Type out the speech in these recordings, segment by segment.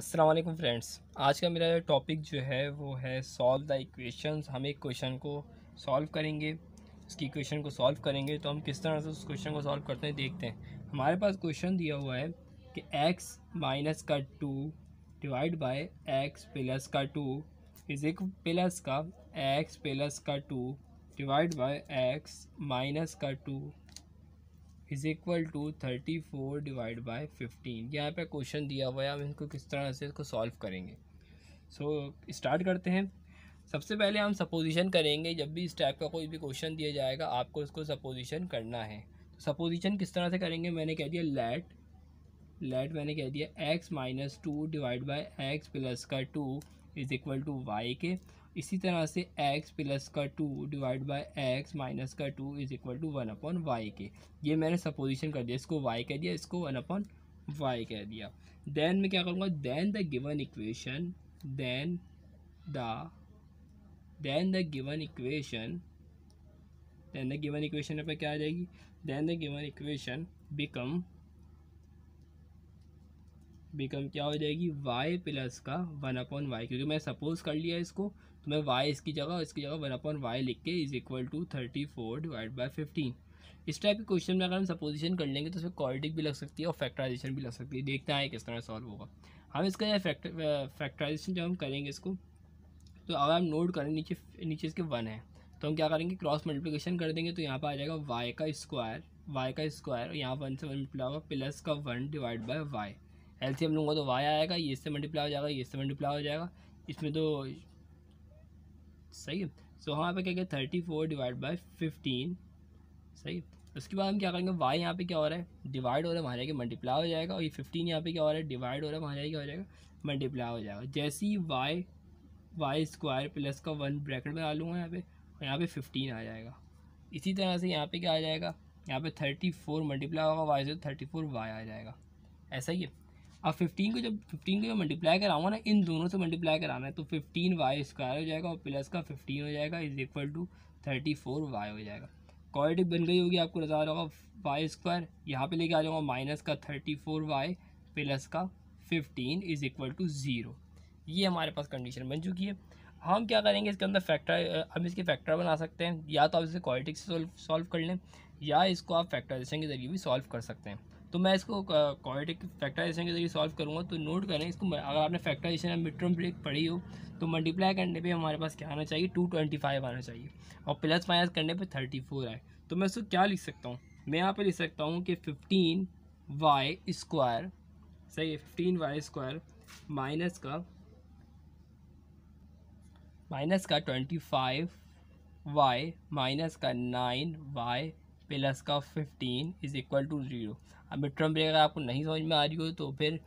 Aslam friends आज का मेरा टॉपिक जो है वो है सॉल्व द इक्वेशंस हम एक क्वेश्चन को सॉल्व करेंगे उसकी इक्वेशन को सॉल्व करेंगे तो हम किस तरह से उस क्वेश्चन को सॉल्व करते हैं देखते हैं हमारे पास क्वेश्चन दिया हुआ है कि x माइनस का two divide by x plus का टू इज एक प्लस का x प्लस का two divide by x minus का two is equal to thirty four divide by fifteen यहाँ पे क्वेश्चन दिया हुआ है हम इसको किस तरह से इसको सॉल्व करेंगे सो so, स्टार्ट करते हैं सबसे पहले हम सपोजिशन करेंगे जब भी इस टाइप का कोई भी क्वेश्चन दिया जाएगा आपको इसको सपोजिशन करना है सपोजिशन तो किस तरह से करेंगे मैंने कह दिया लेट लेट मैंने कह दिया x minus two divide by x plus का two is equal to y के इसी तरह से x प्लस का two divide by x minus का two is equal to one upon y के ये मैंने सपोजिशन कर दिया इसको y कह दिया इसको वन अपॉन वाई कह दिया देन मैं क्या करूँगा then the given equation then the then the given equation then the given equation पर क्या आ जाएगी then the given equation become become क्या हो जाएगी वाई प्लस का वन अपॉन वाई क्योंकि मैं सपोज कर लिया इसको तो मैं वाई इसकी जगह इसकी जगह वन अपॉन वाई लिख के is equal to thirty four divide by fifteen इस टाइप के क्वेश्चन में अगर हम सपोजिशन कर लेंगे तो उसमें क्वालिटिक भी लग सकती है और फैक्ट्राइजेशन भी लग सकती है देखते हैं किस तरह सॉल्व होगा हम इसका फैक्ट्राइजेशन जब हम करेंगे इसको तो अगर हम नोट करें नीचे नीचे इसके वन है तो हम क्या करेंगे क्रॉस मल्टीप्लिकेशन कर देंगे तो यहाँ पर आ जाएगा वाई का स्क्वायर वाई का स्क्वायर और यहाँ वन से वन निकला होगा प्लस का one divide by y LCM लूँगा तो वाई आएगा ये इससे मल्टीप्लाई हो जाएगा ये इससे मल्टीप्लाई हो जाएगा इसमें तो सही है सो वहाँ पर क्या क्या thirty four divide by fifteen सही उसके बाद हम क्या करेंगे वाई यहाँ पे क्या हो रहा है डिवाइड हो रहा है वहाँ जाएगा मल्टीप्लाई हो जाएगा और ये फिफ्टीन यहाँ पे क्या हो रहा है डिवाइड हो रहा है वहाँ जाएगा क्या हो जाएगा मल्टीप्लाई हो जाएगा जैसे ही वाई वाई स्क्वायर प्लस का वन ब्रैकेट में आ लूँगा यहाँ पे और यहाँ पे फिफ्टीन आ जाएगा इसी तरह से यहाँ पे क्या आ जाएगा यहाँ पे थर्टी फोर मल्टीप्लाई होगा वाई से थर्टी फोर वाई आ जाएगा ऐसा ही है अब फिफ्टीन को जब फिफ्टीन को जब मल्टीप्लाई कराऊंगा ना इन दोनों से मल्टीप्लाई कराना है तो फिफ्टीन वाई स्क्वायर हो जाएगा और प्लस का फिफ्टीन हो जाएगा is equal to thirty four y हो जाएगा क्वालिटी बन गई होगी आपको नज़र आ रहा होगा वाई स्क्वायर यहाँ पे लेके आ जाऊँगा माइनस का थर्टी फोर वाई प्लस का fifteen is equal to zero ये हमारे पास कंडीशन बन चुकी है हम क्या करेंगे इसके अंदर फैक्टर हम इसके फैक्टर बना सकते हैं या तो आप इसे क्वालिटिक से सॉल्व कर लें या इसको आप फैक्टराइजेशन के ज़रिए भी सॉल्व कर सकते हैं तो मैं इसको क्वालिटिक फैक्टराइजेशन के जरिए सॉल्व करूँगा तो नोट करें इसको अगर आपने फैक्टराइजेशन या मिड टर्म ब्रेक पढ़ी हो तो मल्टीप्लाई करने पे हमारे पास क्या आना चाहिए टू ट्वेंटी फाइव आना चाहिए और प्लस माइनस करने पे थर्टी फोर आए तो मैं इसको क्या लिख सकता हूँ मैं यहाँ पर लिख सकता हूँ कि फिफ्टीन वाई स्क्वायर सही फिफ्टीन वाई स्क्वायर माइनस का माइनस का ट्वेंटी फाइव वाई माइनस का नाइन वाई प्लस का fifteen is equal to zero अब मिड ब्रेक अगर आपको नहीं समझ में आ रही हो तो फिर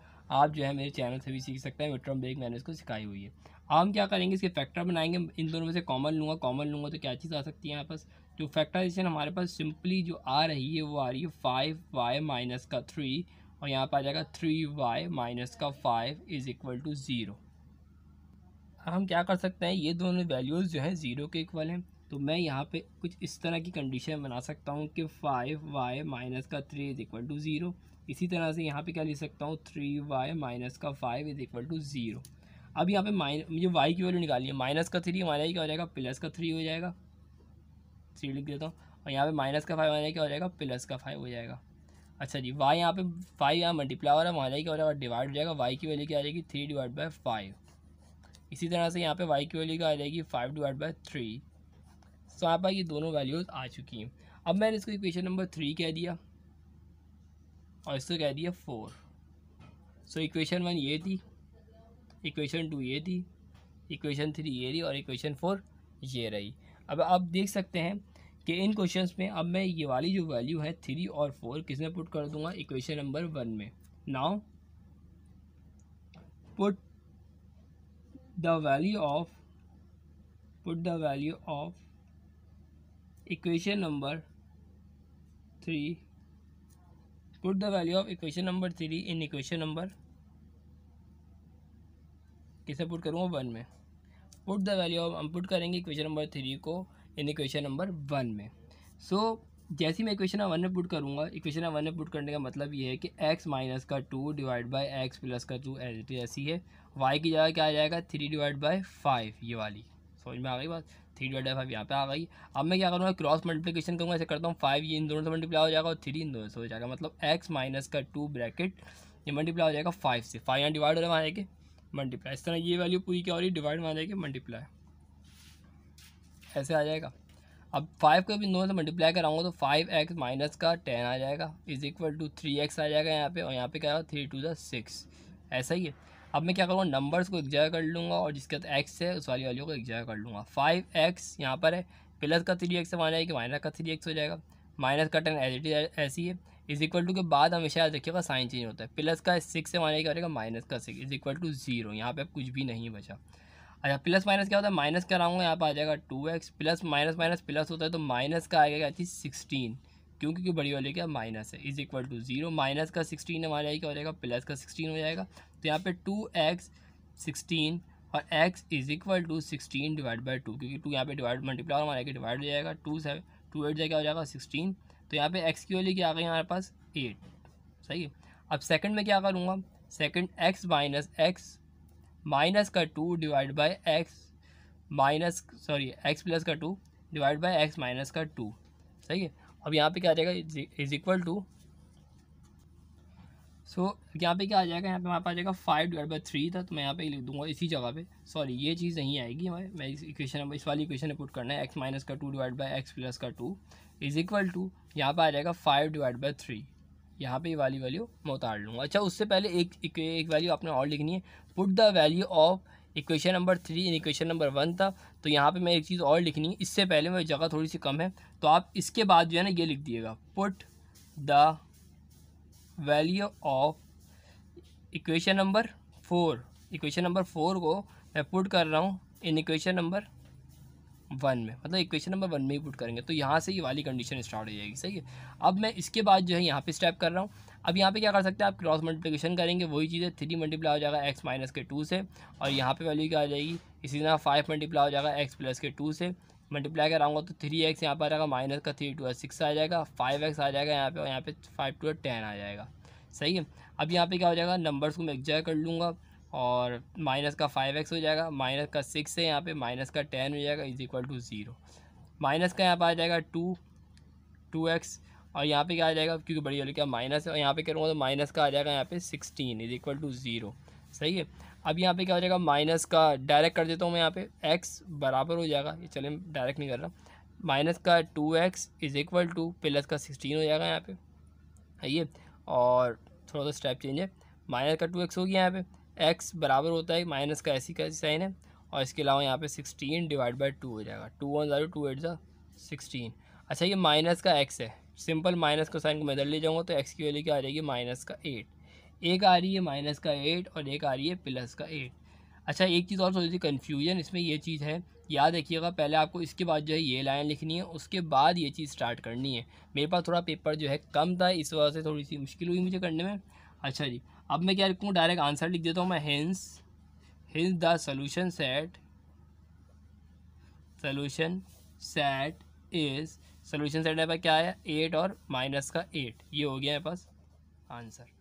आप जो है मेरे चैनल से भी सीख सकते हैं मिड ब्रेक मैंने इसको सिखाई हुई है अब हम क्या करेंगे इसके फैक्टर बनाएंगे इन दोनों में से कॉमन लूँगा कॉमन लूँगा तो क्या चीज़ आ सकती है यहाँ पास जो फैक्टराइजेशन हमारे पास सिंपली जो आ रही है वो आ रही है फाइव वाई माइनस का थ्री और यहाँ पर आ जाएगा थ्री वाई माइनस का five is equal to zero हम क्या कर सकते हैं ये दोनों वैल्यूज़ जो हैं ज़ीरो के इक्वल हैं तो मैं यहाँ पे कुछ इस तरह की कंडीशन बना सकता हूँ कि फ़ाइव वाई माइनस का three is equal to zero इसी तरह से यहाँ पे क्या लिख सकता हूँ थ्री वाई माइनस का five is equal to zero अब यहाँ पे माइन मुझे वाई की वैल्यू निकाली है माइनस का थ्री हमारा क्या हो जाएगा प्लस का थ्री हो जाएगा थ्री लिख देता हूँ और यहाँ पर माइनस का फाइव हमारा क्या हो जाएगा प्लस का फाइव हो जाएगा अच्छा जी वाई यहाँ पे फाइव यहाँ मल्टीप्लाई हो रहा है हमारा क्या हो रहा है डिवाइड हो जाएगा वाई की वैल्यू क्या आ जाएगी थ्री डिवाइड बाई फाइव इसी तरह से यहाँ पे वाई की वैल्यू क्या आ जाएगी five divide by three so तो आप ये दोनों वैल्यूज़ आ चुकी हैं अब मैंने इसको इक्वेशन नंबर थ्री कह दिया और इसको कह दिया फोर सो इक्वेशन वन ये थी इक्वेशन टू ये थी इक्वेशन थ्री ये रही और इक्वेशन फोर ये रही अब आप देख सकते हैं कि इन क्वेश्चंस में अब मैं ये वाली जो वैल्यू है थ्री और फोर किसने पुट कर दूंगा इक्वेशन नंबर वन में now put the value of put the value of equation number three put the value of equation number three in equation number कैसे पुट करूँगा वन में put the value of हम put करेंगे equation number three को in equation number one में सो so, जैसे मैं equation one में पुट करूँगा इक्वेशन वन में पुट करने का मतलब ये है कि एक्स माइनस का two divide by x plus का टू ऐसी है वाई की जगह क्या आ जाएगा थ्री डिवाइड बाई फाइव ये वाली समझ में आ गई बात थ्री डिवाइड बाई फाइव यहाँ पे आ हाँ गई अब मैं क्या करूँगा क्रॉस मल्टीप्लीकेशन करूँगा ऐसे करता हूँ फाइव ये इन दोनों से मल्टीप्लाई हो जाएगा और थ्री इन दोनों से हो जाएगा मतलब एक्स माइनस का टू ब्रैकेट ये मल्टीप्लाई हो जाएगा फाइव से फाइव यहाँ डिवाइड हो रहा है वहाँ जाके मल्टीप्लाई इस तरह ये वैल्यू पूरी क्या हो रही है डिवाइड वहाँ जाएगी मल्टीप्लाई ऐसे आ जाएगा अब फाइव को भी दोनों से मल्टीप्लाई कराऊंगा तो फाइव एक्स माइनस का टेन आ जाएगा is equal to three x आ जाएगा यहाँ पे और यहाँ पे क्या होगा थ्री टू द सिक्स ऐसा ही है अब मैं क्या करूँगा नंबर्स को एक जगह कर लूँगा और जिसके साथ एक्स है उस वाली वैल्यू को एक जगह कर लूँगा फाइव एक्स यहाँ पर है प्लस का थ्री एक्स माना है कि माइनस का थ्री एक्स हो जाएगा माइनस का टेन एज इट इज ऐसी है इज इक्वल टू के बाद हमेशा याद रखिएगा साइन चेंज होता है प्लस का सिक्स से माना क्या हो जाएगा माइनस का six is equal to zero यहाँ पर कुछ भी नहीं बचा अच्छा प्लस माइनस क्या होता है माइनस कराऊंगा यहाँ पर आ जाएगा two x plus minus minus plus होता है तो माइनस का आएगा क्या चीज़ सिक्सटीन क्योंकि क्यों बड़ी वाली क्या माइनस है is equal to zero minus का सिक्सटीन आई क्या हो जाएगा प्लस का सिक्सटीन हो जाएगा तो यहाँ पे टू एक्स सिक्सटीन और x is equal to sixteen divide by two क्योंकि टू यहाँ पे डिवाइड मल्टीप्लाई और डिवाइड हो जाएगा टू से टू एट जाएगा हो जाएगा सिक्सटीन तो यहाँ पे x की वैल्यू क्या आ गई हमारे पास एट सही है अब सेकंड में क्या करूँगा second x minus x minus का two divide by x minus sorry x plus का two divide by x minus का टू सही है अब यहाँ पे क्या आ जाएगा is equal to so so, यहाँ पे क्या आ जाएगा यहाँ पे हमारे पास आ जाएगा फाइव डिवाइड बाई थ्री था तो मैं यहाँ पे लिख दूंगा इसी जगह पे सॉरी ये चीज़ नहीं आएगी हमें मैं इस इक्वेशन नंबर इस वाली इक्वेशन में पुट करना है एक्स माइनस का two divide by x plus का टू इज इक्वल टू यहाँ पर आ जाएगा फाइव डिवाइड बाई थ्री यहाँ पर ये वाली वैल्यू मैं उतार लूँगा अच्छा उससे पहले एक एक, एक वैल्यू आपने और लिखनी है put the value of equation number three in equation number one था तो यहाँ पे मैं एक चीज़ और लिखनी है इससे पहले मेरी जगह थोड़ी सी कम है तो आप इसके बाद जो है ना ये लिख दिएगा put the value of equation number four equation number four को मैं पुट कर रहा हूँ इन इक्वेशन नंबर वन में मतलब इक्वेशन नंबर वन में ही पुट करेंगे तो यहाँ से ये वाली कंडीशन स्टार्ट हो जाएगी सही है अब मैं इसके बाद जो है यहाँ पे स्टेप कर रहा हूँ अब यहाँ पे क्या कर सकते हैं आप क्रॉस मल्टीप्लिकेशन करेंगे वही चीज़ है थ्री मल्टीप्लाई हो जाएगा एक्स माइनस के टू से और यहाँ पे वैल्यू क्या आ जाएगी इसी तरह फाइव मल्टीप्लाई हो जाएगा एक्स प्लस के टू से मल्टीप्लाई कराऊंगा तो थ्री एक्स यहाँ पर आ जाएगा माइनस का थ्री टू सिक्स आ जाएगा फाइव एक्स आ जाएगा यहाँ पे और यहाँ पे फाइव टू टेन आ जाएगा सही है अब यहाँ पे क्या हो जाएगा नंबर्स को मैं एग्जॉय कर लूँगा और माइनस का फाइव एक्स हो जाएगा माइनस का सिक्स है यहाँ पे माइनस का टेन हो जाएगा is equal to zero minus का यहाँ पर आ जाएगा टू टू एक्स और यहाँ पे क्या आ जाएगा क्योंकि बड़ी वाली क्या माइनस है और यहाँ पे करूँगा तो माइनस का आ जाएगा यहाँ पे sixteen is equal to zero सही है अब यहाँ पे क्या हो जाएगा माइनस का डायरेक्ट कर देता हूँ मैं यहाँ पे एक्स बराबर हो जाएगा ये चले डायरेक्ट नहीं कर रहा माइनस का two x is equal to plus का सिक्सटीन हो जाएगा यहाँ पे है ये और थोड़ा सा स्टेप चेंज है माइनस का टू एक्स हो गया यहाँ पे एक्स बराबर होता है माइनस का ऐसी का साइन है और इसके अलावा यहाँ पे सिक्सटीन डिवाइड बाई टू हो जाएगा two one zero two eight ज़ा सिक्सटीन अच्छा ये माइनस का एक्स है सिंपल माइनस का साइन को मैं इधर ले जाऊँगा तो एक्स की वैल्यू क्या आ जाएगी माइनस का एट एक आ रही है माइनस का एट और एक आ रही है प्लस का एट अच्छा एक चीज़ और थोड़ी सी कन्फ्यूजन इसमें ये चीज़ है याद रखिएगा पहले आपको इसके बाद जो है ये लाइन लिखनी है उसके बाद ये चीज़ स्टार्ट करनी है मेरे पास थोड़ा पेपर जो है कम था इस वजह से थोड़ी सी मुश्किल हुई मुझे करने में अच्छा जी अब मैं क्या लिखूँ डायरेक्ट आंसर लिख देता हूँ मैं hence hence the solution set solution set is solution set मेरे पास क्या है एट और माइनस का एट ये हो गया मेरे पास आंसर